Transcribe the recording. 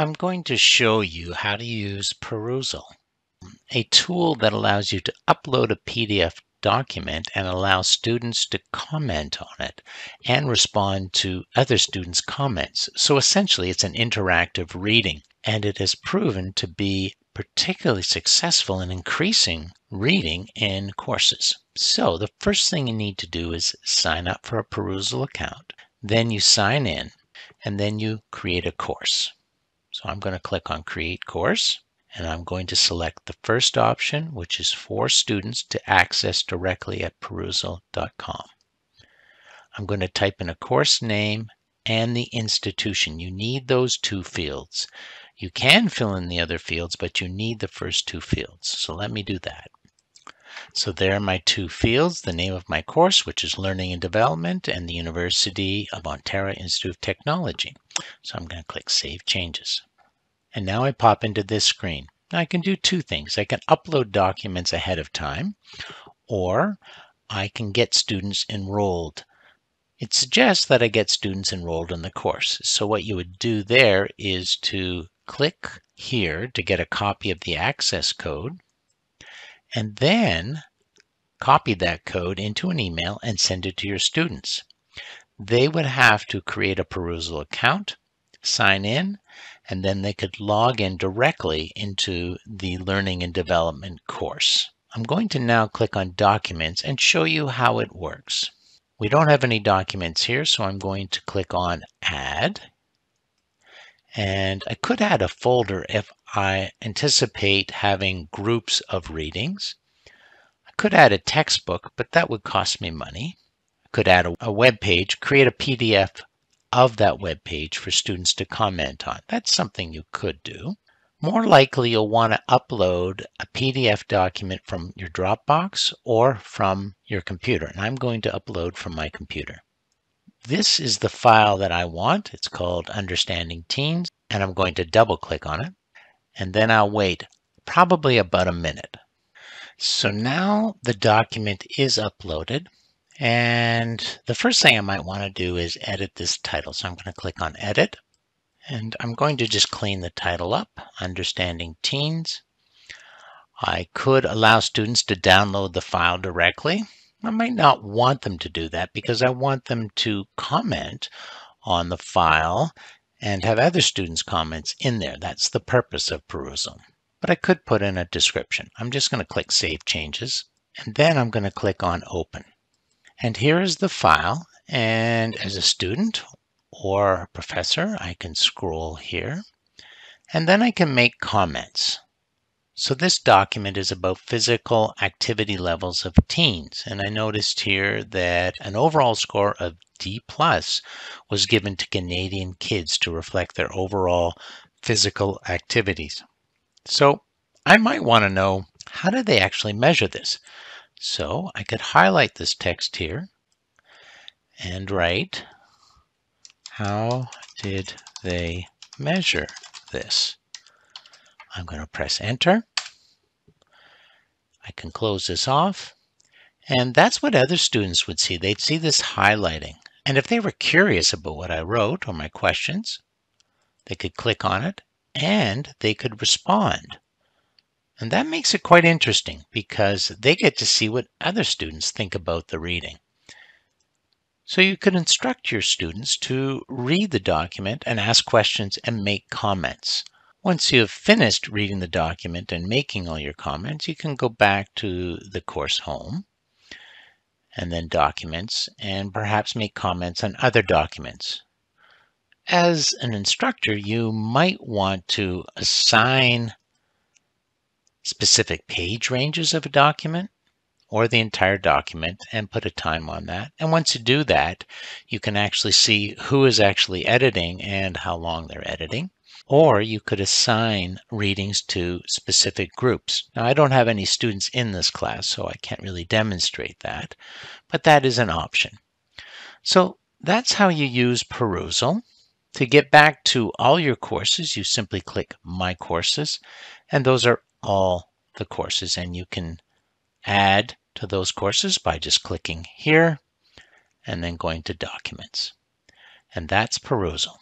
I'm going to show you how to use Perusal, a tool that allows you to upload a PDF document and allow students to comment on it and respond to other students' comments. So essentially, it's an interactive reading, and it has proven to be particularly successful in increasing reading in courses. So the first thing you need to do is sign up for a Perusal account. Then you sign in, and then you create a course. So I'm going to click on Create Course, and I'm going to select the first option, which is for students to access directly at perusal.com. I'm going to type in a course name and the institution. You need those two fields. You can fill in the other fields, but you need the first two fields. So let me do that. So there are my two fields, the name of my course, which is Learning and Development, and the University of Ontario Institute of Technology. So I'm going to click Save Changes. And now I pop into this screen. Now I can do two things. I can upload documents ahead of time, or I can get students enrolled. It suggests that I get students enrolled in the course. So what you would do there is to click here to get a copy of the access code and then copy that code into an email and send it to your students. They would have to create a perusal account, sign in, and then they could log in directly into the learning and development course. I'm going to now click on documents and show you how it works. We don't have any documents here, so I'm going to click on add and I could add a folder if I anticipate having groups of readings. I could add a textbook, but that would cost me money. I could add a, a web page, create a PDF of that web page for students to comment on. That's something you could do. More likely, you'll want to upload a PDF document from your Dropbox or from your computer. And I'm going to upload from my computer. This is the file that I want. It's called Understanding Teens, and I'm going to double click on it. And then I'll wait probably about a minute. So now the document is uploaded. And the first thing I might want to do is edit this title. So I'm going to click on Edit. And I'm going to just clean the title up, Understanding Teens. I could allow students to download the file directly, I might not want them to do that because I want them to comment on the file and have other students' comments in there. That's the purpose of perusal. But I could put in a description. I'm just going to click Save Changes, and then I'm going to click on Open. And here is the file, and as a student or a professor, I can scroll here, and then I can make comments. So this document is about physical activity levels of teens. And I noticed here that an overall score of D plus was given to Canadian kids to reflect their overall physical activities. So I might want to know, how do they actually measure this? So I could highlight this text here and write, how did they measure this? I'm going to press enter can close this off. And that's what other students would see. They'd see this highlighting. And if they were curious about what I wrote or my questions, they could click on it and they could respond. And that makes it quite interesting because they get to see what other students think about the reading. So you could instruct your students to read the document and ask questions and make comments. Once you have finished reading the document and making all your comments, you can go back to the course home and then documents and perhaps make comments on other documents. As an instructor, you might want to assign specific page ranges of a document or the entire document and put a time on that. And once you do that, you can actually see who is actually editing and how long they're editing or you could assign readings to specific groups. Now, I don't have any students in this class, so I can't really demonstrate that, but that is an option. So that's how you use Perusal. To get back to all your courses, you simply click My Courses, and those are all the courses, and you can add to those courses by just clicking here and then going to Documents. And that's Perusal.